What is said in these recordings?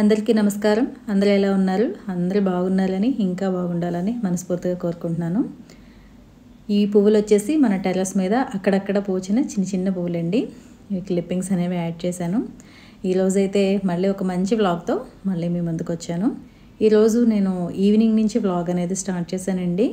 అందరికీ నమస్కారం అందరూ ఎలా ఉన్నారు అందరూ బాగున్నారని ఇంకా బాగుండాలని మనస్ఫూర్తిగా కోరుకుంటున్నాను ఈ పువ్వులు వచ్చేసి మన టెర్రస్ మీద అక్కడక్కడ పోచిన చిన్న చిన్న పువ్వులు ఈ క్లిప్పింగ్స్ అనేవి యాడ్ చేశాను ఈరోజైతే మళ్ళీ ఒక మంచి వ్లాగ్తో మళ్ళీ మీ ముందుకు వచ్చాను ఈరోజు నేను ఈవినింగ్ నుంచి వ్లాగ్ అనేది స్టార్ట్ చేశానండి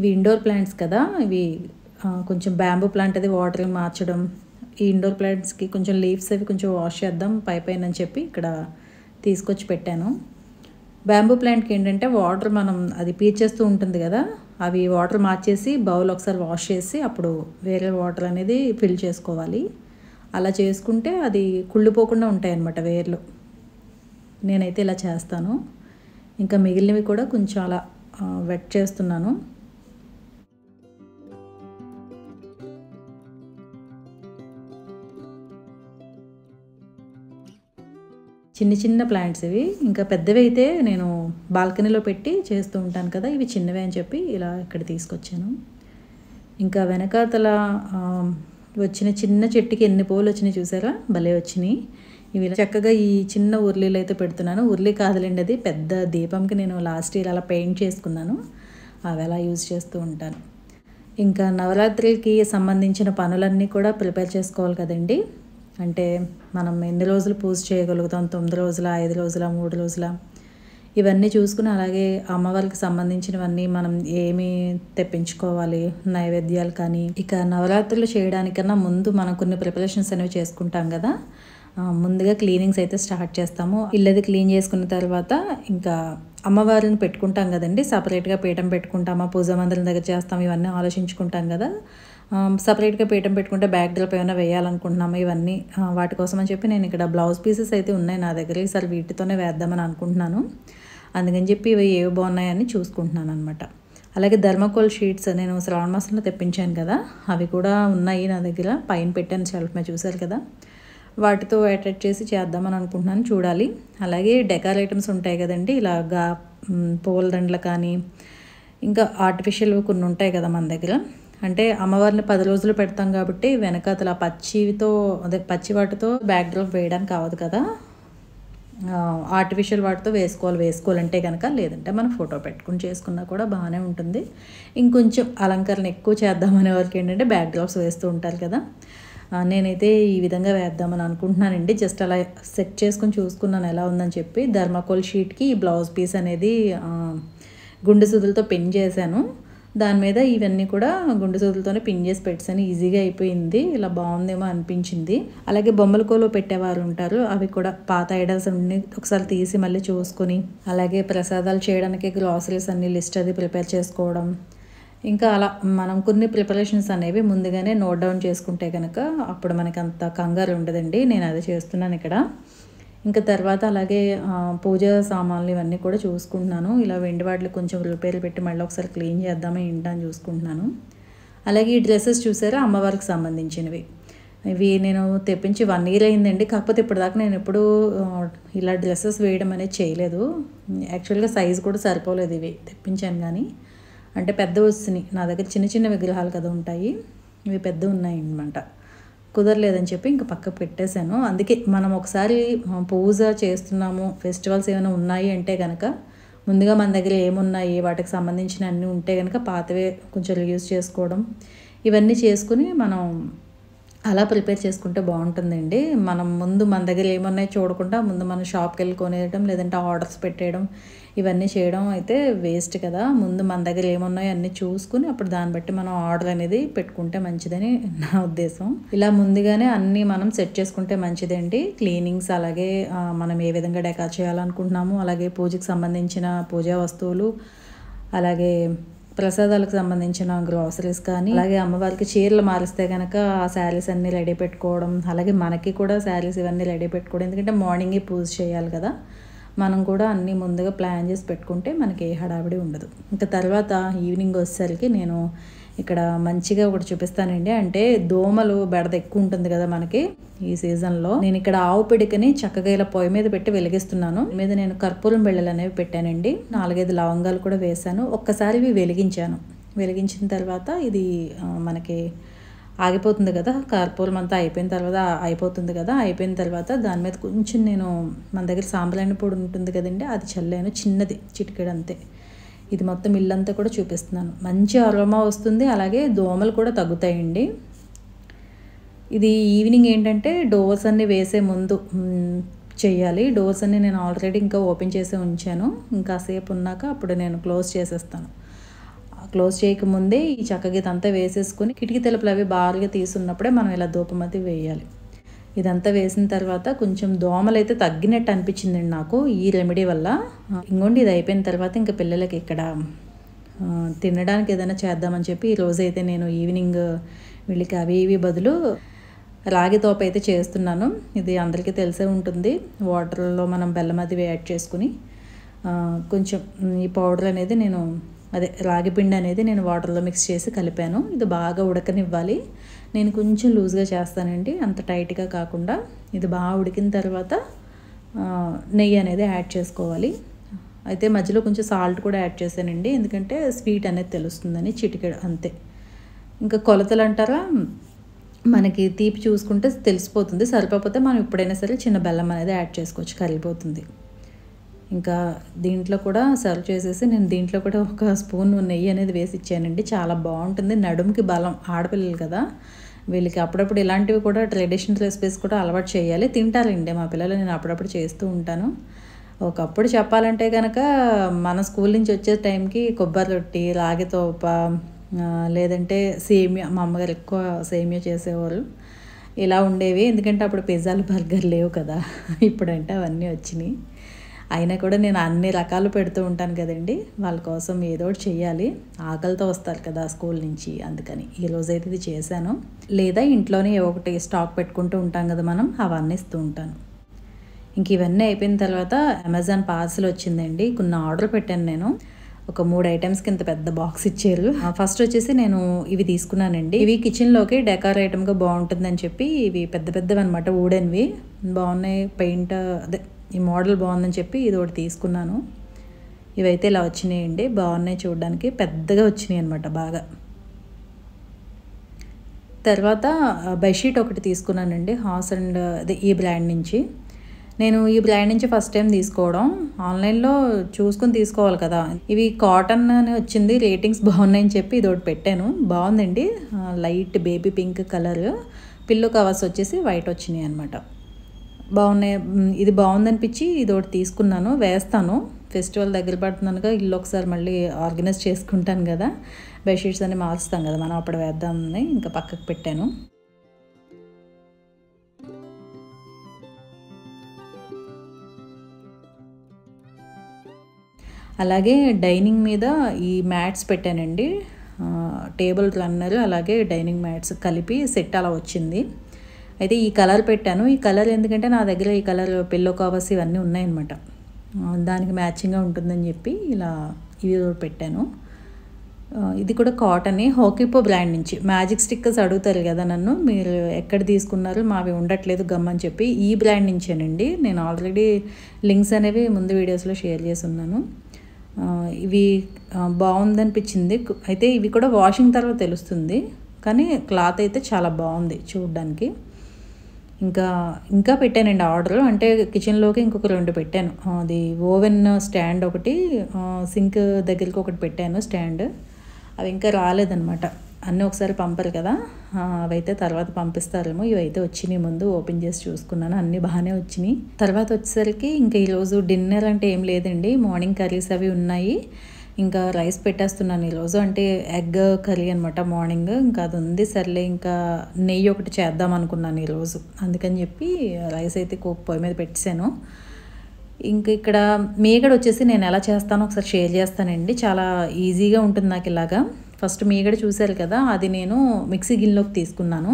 ఇవి ఇండోర్ ప్లాంట్స్ కదా ఇవి కొంచెం బ్యాంబూ ప్లాంట్ అది వాటర్ మార్చడం ఈ ఇండోర్ ప్లాంట్స్కి కొంచెం లీవ్స్ అవి కొంచెం వాష్ చేద్దాం పైపైనని చెప్పి ఇక్కడ తీసుకొచ్చి పెట్టాను బ్యాంబూ ప్లాంట్కి ఏంటంటే వాటర్ మనం అది పీల్చేస్తూ ఉంటుంది కదా అవి వాటర్ మార్చేసి బౌల్ ఒకసారి వాష్ చేసి అప్పుడు వేరే వాటర్ అనేది ఫిల్ చేసుకోవాలి అలా చేసుకుంటే అది కుళ్ళిపోకుండా ఉంటాయి అన్నమాట వేర్లు నేనైతే ఇలా చేస్తాను ఇంకా మిగిలినవి కూడా కొంచెం అలా వెట్ చేస్తున్నాను చిన్న చిన్న ప్లాంట్స్ ఇవి ఇంకా పెద్దవి అయితే నేను బాల్కనీలో పెట్టి చేస్తూ ఉంటాను కదా ఇవి చిన్నవి అని చెప్పి ఇలా ఇక్కడ తీసుకొచ్చాను ఇంకా వెనకాతల వచ్చిన చిన్న చెట్టుకి ఎన్ని పూలు వచ్చినాయి చూసారా భలే వచ్చినాయి ఇవి చక్కగా ఈ చిన్న ఉర్లీలు అయితే పెడుతున్నాను ఉర్లీ కాదులేండి అది పెద్ద దీపంకి నేను లాస్ట్ ఇయర్ అలా పెయింట్ చేసుకున్నాను అవి అలా యూజ్ చేస్తూ ఉంటాను ఇంకా నవరాత్రికి సంబంధించిన పనులన్నీ కూడా ప్రిపేర్ చేసుకోవాలి కదండి అంటే మనం ఎన్ని రోజులు పూజ చేయగలుగుతాం తొమ్మిది రోజుల ఐదు రోజుల మూడు రోజుల ఇవన్నీ చూసుకుని అలాగే అమ్మవారికి సంబంధించినవన్నీ మనం ఏమి తెప్పించుకోవాలి నైవేద్యాలు కానీ ఇక నవరాత్రులు చేయడానికన్నా ముందు మనం కొన్ని ప్రిపరేషన్స్ అనేవి చేసుకుంటాం కదా ముందుగా క్లీనింగ్స్ అయితే స్టార్ట్ చేస్తాము ఇల్లది క్లీన్ చేసుకున్న తర్వాత ఇంకా అమ్మవారిని పెట్టుకుంటాం కదండి సపరేట్గా పీఠం పెట్టుకుంటామా పూజ మందిరం దగ్గర చేస్తాం ఇవన్నీ ఆలోచించుకుంటాం కదా సపరేట్గా పీఠం పెట్టుకుంటే బ్యాక్ డ్రాప్ ఏమైనా వేయాలనుకుంటున్నాము ఇవన్నీ వాటి కోసం అని చెప్పి నేను ఇక్కడ బ్లౌజ్ పీసెస్ అయితే ఉన్నాయి నా దగ్గర ఈసారి వీటితోనే వేద్దామని అనుకుంటున్నాను అందుకని చెప్పి ఇవి ఏవి బాగున్నాయని చూసుకుంటున్నాను అనమాట అలాగే ధర్మకోల్ షీట్స్ నేను శ్రావణ మాసంలో తెప్పించాను కదా అవి కూడా ఉన్నాయి నా దగ్గర పైన పెట్టాను షెల్ఫ్ మీద చూశారు కదా వాటితో అటాచ్ చేసి చేద్దామని అనుకుంటున్నాను చూడాలి అలాగే డెకార్ ఐటమ్స్ ఉంటాయి కదండి ఇలాగా పూలదండలు కానీ ఇంకా ఆర్టిఫిషియల్ కొన్ని ఉంటాయి కదా మన దగ్గర అంటే అమ్మవారిని పది రోజులు పెడతాం కాబట్టి వెనక వెనకాతల పచ్చితో అదే పచ్చి వాటితో బ్యాక్డ్రాప్ వేయడానికి కావదు కదా ఆర్టిఫిషియల్ వాటితో వేసుకోవాలి వేసుకోవాలంటే కనుక లేదంటే మనం ఫోటో పెట్టుకుని చేసుకున్నా కూడా బాగానే ఉంటుంది ఇంకొంచెం అలంకరణ ఎక్కువ చేద్దామనే వారికి ఏంటంటే బ్యాక్డ్రాప్స్ వేస్తూ ఉంటారు కదా నేనైతే ఈ విధంగా వేద్దామని అనుకుంటున్నానండి జస్ట్ అలా సెట్ చేసుకుని చూసుకున్నాను ఎలా ఉందని చెప్పి ధర్మకోల్ షీట్కి ఈ బ్లౌజ్ పీస్ అనేది గుండె సుదులతో పిన్ చేశాను దాని మీద ఇవన్నీ కూడా గుండె సూదులతోనే పిన్ చేసి పెట్టాను ఈజీగా అయిపోయింది ఇలా బాగుందేమో అనిపించింది అలాగే బొమ్మల కోలో పెట్టేవారు ఉంటారు అవి కూడా పాత ఐడల్స్ అన్ని ఒకసారి తీసి మళ్ళీ చూసుకొని అలాగే ప్రసాదాలు చేయడానికి గ్రాసరీస్ అన్ని లిస్ట్ అది ప్రిపేర్ చేసుకోవడం ఇంకా అలా మనం కొన్ని ప్రిపరేషన్స్ అనేవి ముందుగానే నోట్ డౌన్ చేసుకుంటే కనుక అప్పుడు మనకి అంత కంగారు ఉండదండి నేను అది చేస్తున్నాను ఇక్కడ ఇంకా తర్వాత అలాగే పూజ సామాన్లు ఇవన్నీ కూడా చూసుకుంటున్నాను ఇలా వెండి వాటిలు కొంచెం రిపేర్లు పెట్టి మళ్ళీ ఒకసారి క్లీన్ చేద్దామని ఏంటని చూసుకుంటున్నాను అలాగే ఈ డ్రెస్సెస్ చూసారా అమ్మవారికి సంబంధించినవి ఇవి నేను తెప్పించి వన్ ఇయర్ అయిందండి కాకపోతే ఇప్పటిదాకా నేను ఎప్పుడూ ఇలా డ్రెస్సెస్ వేయడం అనేది చేయలేదు యాక్చువల్గా సైజ్ కూడా సరిపోలేదు ఇవి తెప్పించాను కానీ అంటే పెద్ద వస్తుని నా దగ్గర చిన్న చిన్న విగ్రహాలు కదా ఉంటాయి ఇవి పెద్ద ఉన్నాయి అనమాట కుదరలేదని చెప్పి ఇంకా పక్కకు పెట్టేశాను అందుకే మనం ఒకసారి పూజ చేస్తున్నాము ఫెస్టివల్స్ ఏమైనా ఉన్నాయి అంటే కనుక ముందుగా మన దగ్గర ఏమున్నాయి వాటికి సంబంధించిన అన్నీ ఉంటే కనుక పాతవే కొంచెం యూజ్ చేసుకోవడం ఇవన్నీ చేసుకుని మనం అలా ప్రిపేర్ చేసుకుంటే బాగుంటుందండి మనం ముందు మన దగ్గర ఏమున్నాయో చూడకుండా ముందు మనం షాప్కి వెళ్ళి కొనేయడం లేదంటే ఆర్డర్స్ పెట్టేయడం ఇవన్నీ చేయడం అయితే వేస్ట్ కదా ముందు మన దగ్గర ఏమున్నాయో అన్నీ చూసుకుని అప్పుడు దాన్ని బట్టి మనం ఆర్డర్ అనేది పెట్టుకుంటే మంచిదని నా ఉద్దేశం ఇలా ముందుగానే అన్నీ మనం సెట్ చేసుకుంటే మంచిదండి క్లీనింగ్స్ అలాగే మనం ఏ విధంగా డెకార్ చేయాలనుకుంటున్నాము అలాగే పూజకి సంబంధించిన పూజా వస్తువులు అలాగే ప్రసాదాలకు సంబంధించిన గ్రోసరీస్ కానీ అలాగే అమ్మవారికి చీరలు మారిస్తే కనుక ఆ శారీస్ అన్నీ రెడీ పెట్టుకోవడం అలాగే మనకి కూడా శారీస్ ఇవన్నీ రెడీ పెట్టుకోవడం ఎందుకంటే మార్నింగే పూజ చేయాలి కదా మనం కూడా అన్నీ ముందుగా ప్లాన్ చేసి పెట్టుకుంటే మనకి ఏ హడావిడి ఉండదు ఇంకా తర్వాత ఈవినింగ్ వచ్చేసరికి నేను ఇక్కడ మంచిగా ఒకటి చూపిస్తానండి అంటే దోమలు బెడద ఎక్కువ ఉంటుంది కదా మనకి ఈ సీజన్లో నేను ఇక్కడ ఆవు పిడికని చక్కగా ఇలా పొయ్యి మీద పెట్టి వెలిగిస్తున్నాను మీద నేను కర్పూరం బిళ్ళలు అనేవి పెట్టానండి నాలుగైదు లవంగాలు కూడా వేశాను ఒక్కసారి ఇవి వెలిగించాను వెలిగించిన తర్వాత ఇది మనకి ఆగిపోతుంది కదా కర్పూరం అంతా అయిపోయిన తర్వాత అయిపోతుంది కదా అయిపోయిన తర్వాత దాని మీద కొంచెం నేను మన దగ్గర సాంబలైన పొడి ఉంటుంది కదండి అది చల్లాను చిన్నది చిటికెడు అంతే ఇది మొత్తం ఇల్లంతా కూడా చూపిస్తున్నాను మంచి అరోమా వస్తుంది అలాగే దోమలు కూడా తగ్గుతాయండి ఇది ఈవినింగ్ ఏంటంటే డోర్స్ అన్నీ వేసే ముందు చేయాలి డోర్స్ అన్నీ నేను ఆల్రెడీ ఇంకా ఓపెన్ చేసి ఉంచాను ఇంకా సేపు ఉన్నాక అప్పుడు నేను క్లోజ్ చేసేస్తాను క్లోజ్ చేయకముందే ఈ చక్కగీత అంతా వేసేసుకుని కిటికీ తలుపులు అవి బాగా తీసుకున్నప్పుడే మనం ఇలా ధూపమతి వేయాలి ఇదంతా వేసిన తర్వాత కొంచెం దోమలు అయితే తగ్గినట్టు అనిపించిందండి నాకు ఈ రెమెడీ వల్ల ఇంకోండి ఇది అయిపోయిన తర్వాత ఇంకా పిల్లలకి ఇక్కడ తినడానికి ఏదైనా చేద్దామని చెప్పి ఈ రోజైతే నేను ఈవినింగ్ వీళ్ళకి అవి ఇవి బదులు రాగి తోప అయితే చేస్తున్నాను ఇది అందరికీ తెలిసే ఉంటుంది వాటర్లో మనం బెల్లం అది యాడ్ చేసుకుని కొంచెం ఈ పౌడర్ అనేది నేను అదే రాగిపిండి అనేది నేను వాటర్లో మిక్స్ చేసి కలిపాను ఇది బాగా ఉడకనివ్వాలి నేను కొంచెం లూజ్గా చేస్తానండి అంత టైట్గా కాకుండా ఇది బాగా ఉడికిన తర్వాత నెయ్యి అనేది యాడ్ చేసుకోవాలి అయితే మధ్యలో కొంచెం సాల్ట్ కూడా యాడ్ చేశానండి ఎందుకంటే స్వీట్ అనేది తెలుస్తుందని చిటికెడు అంతే ఇంకా కొలతలు అంటారా మనకి తీపి చూసుకుంటే తెలిసిపోతుంది సరిపోతే మనం ఎప్పుడైనా సరే చిన్న బెల్లం అనేది యాడ్ చేసుకోవచ్చు కరిగిపోతుంది ఇంకా దీంట్లో కూడా సర్వ్ చేసేసి నేను దీంట్లో కూడా ఒక స్పూన్ నెయ్యి అనేది వేసి ఇచ్చానండి చాలా బాగుంటుంది నడుముకి బలం ఆడపిల్లలు కదా వీళ్ళకి అప్పుడప్పుడు ఇలాంటివి కూడా ట్రెడిషనల్ రెసిపీస్ కూడా అలవాటు చేయాలి తింటారండి మా పిల్లలు నేను అప్పుడప్పుడు చేస్తూ ఉంటాను ఒకప్పుడు చెప్పాలంటే కనుక మన స్కూల్ నుంచి వచ్చే టైంకి కొబ్బరి రొట్టి రాగి తోప లేదంటే సేమియా మా అమ్మగారు ఎక్కువ సేమియా చేసేవారు ఇలా ఉండేవి ఎందుకంటే అప్పుడు పిజ్జాలు బర్గర్ లేవు కదా ఇప్పుడంటే అవన్నీ వచ్చినాయి అయినా కూడా నేను అన్ని రకాలు పెడుతూ ఉంటాను కదండి వాళ్ళ కోసం ఏదో ఒకటి చేయాలి ఆకలితో వస్తారు కదా స్కూల్ నుంచి అందుకని ఈ రోజైతే ఇది చేశాను లేదా ఇంట్లోనే ఒకటి స్టాక్ పెట్టుకుంటూ ఉంటాం కదా మనం అవన్నీ ఇస్తూ ఉంటాను ఇంక ఇవన్నీ అయిపోయిన తర్వాత అమెజాన్ పార్సల్ వచ్చిందండి కొన్ని ఆర్డర్ పెట్టాను నేను ఒక మూడు ఐటమ్స్ కింద పెద్ద బాక్స్ ఇచ్చారు ఫస్ట్ వచ్చేసి నేను ఇవి తీసుకున్నానండి ఇవి కిచెన్లోకి డెకార్ ఐటమ్గా బాగుంటుందని చెప్పి ఇవి పెద్ద పెద్దవి అనమాట వుడెన్వి బాగున్నాయి పెయింట్ అదే ఈ మోడల్ బాగుందని చెప్పి ఇది ఒకటి తీసుకున్నాను ఇవైతే ఇలా వచ్చినాయండి బాగున్నాయి చూడడానికి పెద్దగా వచ్చినాయి అనమాట బాగా తర్వాత బెడ్షీట్ ఒకటి తీసుకున్నానండి హాస్ అండ్ అదే ఈ బ్రాండ్ నుంచి నేను ఈ బ్రాండ్ నుంచి ఫస్ట్ టైం తీసుకోవడం ఆన్లైన్లో చూసుకుని తీసుకోవాలి కదా ఇవి కాటన్ అని వచ్చింది రేటింగ్స్ బాగున్నాయని చెప్పి ఇది ఒకటి పెట్టాను బాగుందండి light baby pink colour pillow covers వచ్చేసి వైట్ వచ్చినాయి అనమాట బాగున్నాయి ఇది బాగుందనిపించి ఇది ఒకటి తీసుకున్నాను వేస్తాను ఫెస్టివల్ దగ్గర పడుతున్నాను కదా ఇల్లు ఒకసారి మళ్ళీ ఆర్గనైజ్ చేసుకుంటాను కదా బెడ్షీట్స్ అన్ని మార్చుతాం కదా మనం అప్పుడు వేద్దామని ఇంకా పక్కకు పెట్టాను అలాగే డైనింగ్ మీద ఈ మ్యాట్స్ పెట్టానండి టేబుల్ రన్నర్ అలాగే డైనింగ్ మ్యాట్స్ కలిపి సెట్ అలా వచ్చింది అయితే ఈ కలర్ పెట్టాను ఈ కలర్ ఎందుకంటే నా దగ్గర ఈ కలర్ పిల్లో కవర్స్ ఇవన్నీ ఉన్నాయన్నమాట దానికి మ్యాచింగ్గా ఉంటుందని చెప్పి ఇలా ఇవి పెట్టాను ఇది కూడా కాటన్ హోకిపో బ్రాండ్ నుంచి మ్యాజిక్ స్టిక్కర్స్ అడుగుతారు కదా నన్ను మీరు ఎక్కడ తీసుకున్నారు మావి ఉండట్లేదు గమ్మని చెప్పి ఈ బ్రాండ్ నుంచేనండి నేను ఆల్రెడీ లింక్స్ అనేవి ముందు వీడియోస్లో షేర్ చేసి ఉన్నాను ఇవి బాగుందనిపించింది అయితే ఇవి కూడా వాషింగ్ తర్వాత తెలుస్తుంది కానీ క్లాత్ అయితే చాలా బాగుంది చూడడానికి ఇంకా ఇంకా పెట్టానండి ఆర్డర్ అంటే కిచెన్లోకి ఇంకొక రెండు పెట్టాను అది ఓవెన్ స్టాండ్ ఒకటి సింక్ దగ్గరికి ఒకటి పెట్టాను స్టాండ్ అవి ఇంకా రాలేదనమాట అన్నీ ఒకసారి పంపరు కదా అవైతే తర్వాత పంపిస్తారేమో ఇవైతే వచ్చినాయి ముందు ఓపెన్ చేసి చూసుకున్నాను అన్నీ బాగానే వచ్చినాయి తర్వాత వచ్చేసరికి ఇంకా ఈరోజు డిన్నర్ అంటే ఏం లేదండి మార్నింగ్ కర్రీస్ అవి ఉన్నాయి ఇంకా రైస్ పెట్టేస్తున్నాను ఈరోజు అంటే ఎగ్ కర్రీ అనమాట మార్నింగ్ ఇంకా అది ఉంది సర్లే ఇంకా నెయ్యి ఒకటి చేద్దాం అనుకున్నాను ఈరోజు అందుకని చెప్పి రైస్ అయితే కో పొయ్యి మీద పెట్టాను ఇంక ఇక్కడ మీగడ వచ్చేసి నేను ఎలా చేస్తానో ఒకసారి షేర్ చేస్తానండి చాలా ఈజీగా ఉంటుంది నాకు ఇలాగా ఫస్ట్ మీగడ చూశారు కదా అది నేను మిక్సీ గిన్నెలోకి తీసుకున్నాను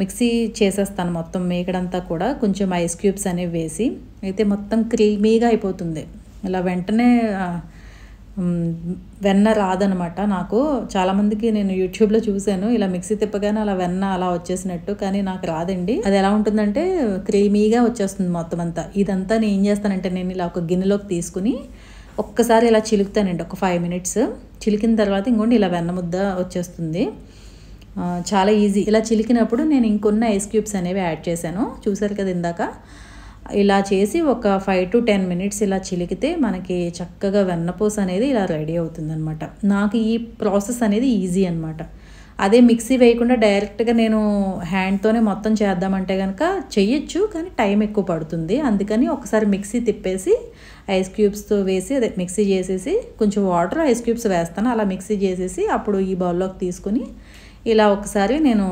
మిక్సీ చేసేస్తాను మొత్తం మీగడంతా కూడా కొంచెం ఐస్ క్యూబ్స్ అనేవి వేసి అయితే మొత్తం క్రీమీగా అయిపోతుంది ఇలా వెంటనే వెన్న రాదనమాట నాకు చాలామందికి నేను యూట్యూబ్లో చూశాను ఇలా మిక్సీ తిప్పగానే అలా వెన్న అలా వచ్చేసినట్టు కానీ నాకు రాదండి అది ఎలా ఉంటుందంటే క్రీమీగా వచ్చేస్తుంది మొత్తం అంతా ఇదంతా నేను ఏం చేస్తానంటే నేను ఇలా ఒక గిన్నెలోకి తీసుకుని ఒక్కసారి ఇలా చిలుకుతానండి ఒక ఫైవ్ మినిట్స్ చిలికిన తర్వాత ఇంకోండి ఇలా వెన్న ముద్ద వచ్చేస్తుంది చాలా ఈజీ ఇలా చిలికినప్పుడు నేను ఇంకొన్న ఐస్ క్యూబ్స్ అనేవి యాడ్ చేశాను చూసారు కదా ఇందాక ఇలా చేసి ఒక ఫైవ్ టు టెన్ మినిట్స్ ఇలా చిలికితే మనకి చక్కగా వెన్నపూస అనేది ఇలా రెడీ అనమాట నాకు ఈ ప్రాసెస్ అనేది ఈజీ అనమాట అదే మిక్సీ వేయకుండా డైరెక్ట్గా నేను హ్యాండ్తోనే మొత్తం చేద్దామంటే కనుక చెయ్యొచ్చు కానీ టైం ఎక్కువ పడుతుంది అందుకని ఒకసారి మిక్సీ తిప్పేసి ఐస్ క్యూబ్స్తో వేసి అదే మిక్సీ చేసేసి కొంచెం వాటర్ ఐస్ క్యూబ్స్ వేస్తాను అలా మిక్సీ చేసేసి అప్పుడు ఈ బౌల్లోకి తీసుకుని ఇలా ఒకసారి నేను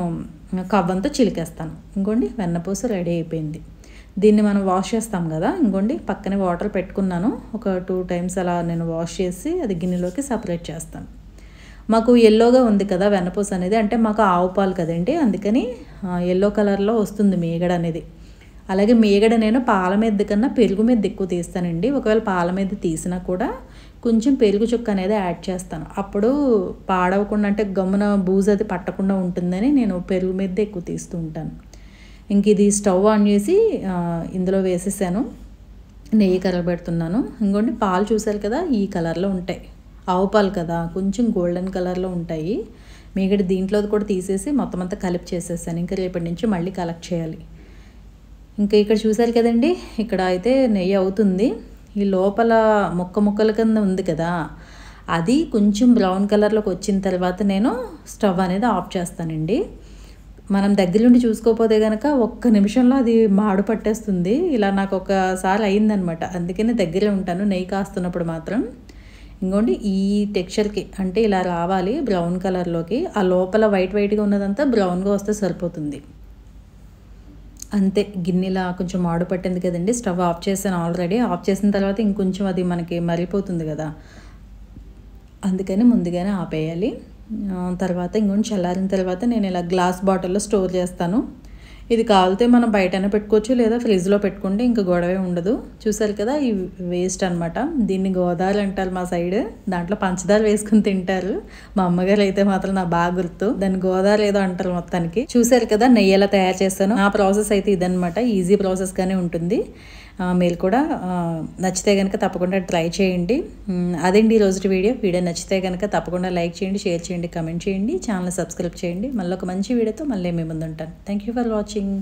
కవ్వంతో చిలికేస్తాను ఇంకోండి వెన్నపూస రెడీ అయిపోయింది దీన్ని మనం వాష్ చేస్తాం కదా ఇంకోండి పక్కనే వాటర్ పెట్టుకున్నాను ఒక టూ టైమ్స్ అలా నేను వాష్ చేసి అది గిన్నెలోకి సపరేట్ చేస్తాను మాకు ఎల్లోగా ఉంది కదా వెన్నపూస అనేది అంటే మాకు ఆవు పాలు కదండి అందుకని ఎల్లో కలర్లో వస్తుంది మేగడ అనేది అలాగే మేగడ నేను పాల మీద కన్నా పెరుగు మీద ఎక్కువ తీస్తానండి ఒకవేళ పాల మీద తీసినా కూడా కొంచెం పెరుగు చుక్క అనేది యాడ్ చేస్తాను అప్పుడు పాడవకుండా అంటే గమ్మున బూజ్ అది పట్టకుండా ఉంటుందని నేను పెరుగు మీద ఎక్కువ తీస్తూ ఉంటాను ఇంక ఇది స్టవ్ ఆన్ చేసి ఇందులో వేసేసాను నెయ్యి కలర్ పెడుతున్నాను ఇంకోండి పాలు చూసారు కదా ఈ కలర్లో ఉంటాయి ఆవు పాలు కదా కొంచెం గోల్డెన్ కలర్లో ఉంటాయి మిగడ దీంట్లో కూడా తీసేసి మొత్తం అంతా కలిపి చేసేసాను ఇంకా రేపటి నుంచి మళ్ళీ కలెక్ట్ చేయాలి ఇంకా ఇక్కడ చూసారు కదండి ఇక్కడ అయితే నెయ్యి అవుతుంది ఈ లోపల ముక్క మొక్కల కింద ఉంది కదా అది కొంచెం బ్రౌన్ కలర్లోకి వచ్చిన తర్వాత నేను స్టవ్ అనేది ఆఫ్ చేస్తానండి మనం దగ్గరుండి చూసుకోపోతే కనుక ఒక్క నిమిషంలో అది మాడు పట్టేస్తుంది ఇలా నాకు ఒకసారి అయిందనమాట అందుకనే దగ్గరే ఉంటాను నెయ్యి కాస్తున్నప్పుడు మాత్రం ఇంకోండి ఈ టెక్స్చర్కి అంటే ఇలా రావాలి బ్రౌన్ కలర్లోకి ఆ లోపల వైట్ వైట్గా ఉన్నదంతా బ్రౌన్గా వస్తే సరిపోతుంది అంతే గిన్నెలా కొంచెం మాడు పట్టింది కదండి స్టవ్ ఆఫ్ చేశాను ఆల్రెడీ ఆఫ్ చేసిన తర్వాత ఇంకొంచెం అది మనకి మరిపోతుంది కదా అందుకని ముందుగానే ఆపేయాలి తర్వాత ఇంకొన్ని చల్లారిన తర్వాత నేను ఇలా గ్లాస్ బాటిల్లో స్టోర్ చేస్తాను ఇది కావాలితే మనం బయటనే పెట్టుకోవచ్చు లేదా ఫ్రిడ్జ్లో పెట్టుకుంటే ఇంకా గొడవే ఉండదు చూసారు కదా ఈ వేస్ట్ అనమాట దీన్ని గోదావరి అంటారు మా సైడ్ దాంట్లో పంచదార వేసుకుని తింటారు మా అమ్మగారు అయితే మాత్రం నా బాగా గుర్తు దాన్ని గోదావరి ఏదో అంటారు మొత్తానికి చూసారు కదా నెయ్యి ఎలా తయారు చేస్తాను ఆ ప్రాసెస్ అయితే ఇదనమాట ఈజీ ప్రాసెస్గానే ఉంటుంది మీరు కూడా నచ్చితే కనుక తప్పకుండా ట్రై చేయండి అదండి ఈరోజు వీడియో వీడియో నచ్చితే కనుక తప్పకుండా లైక్ చేయండి షేర్ చేయండి కమెంట్ చేయండి ఛానల్ సబ్స్క్రైబ్ చేయండి మళ్ళీ ఒక మంచి వీడియోతో మళ్ళీ మేము ముందుంటాను థ్యాంక్ యూ ఫర్ వాచింగ్